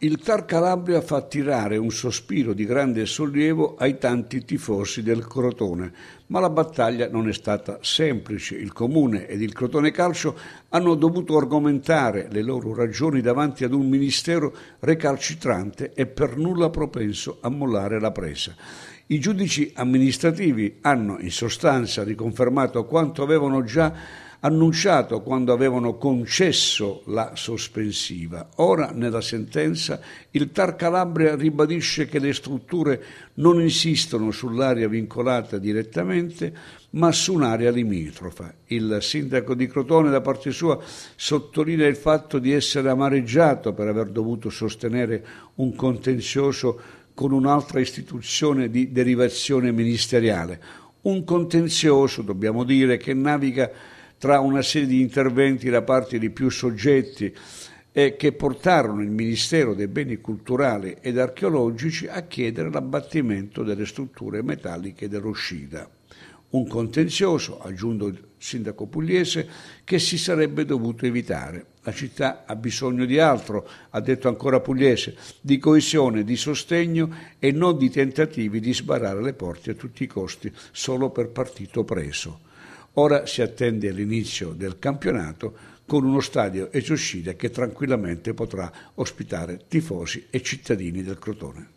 il Tar Calabria fa tirare un sospiro di grande sollievo ai tanti tifosi del Crotone, ma la battaglia non è stata semplice. Il Comune ed il Crotone Calcio hanno dovuto argomentare le loro ragioni davanti ad un ministero recalcitrante e per nulla propenso a mollare la presa. I giudici amministrativi hanno in sostanza riconfermato quanto avevano già annunciato quando avevano concesso la sospensiva. Ora, nella sentenza, il Tar Calabria ribadisce che le strutture non insistono sull'area vincolata direttamente, ma su un'area limitrofa. Il sindaco di Crotone, da parte sua, sottolinea il fatto di essere amareggiato per aver dovuto sostenere un contenzioso con un'altra istituzione di derivazione ministeriale. Un contenzioso, dobbiamo dire, che naviga tra una serie di interventi da parte di più soggetti e che portarono il Ministero dei Beni Culturali ed Archeologici a chiedere l'abbattimento delle strutture metalliche dello Un contenzioso, aggiunto il sindaco pugliese, che si sarebbe dovuto evitare. La città ha bisogno di altro, ha detto ancora Pugliese, di coesione, di sostegno e non di tentativi di sbarrare le porte a tutti i costi solo per partito preso. Ora si attende l'inizio del campionato con uno stadio e che tranquillamente potrà ospitare tifosi e cittadini del Crotone.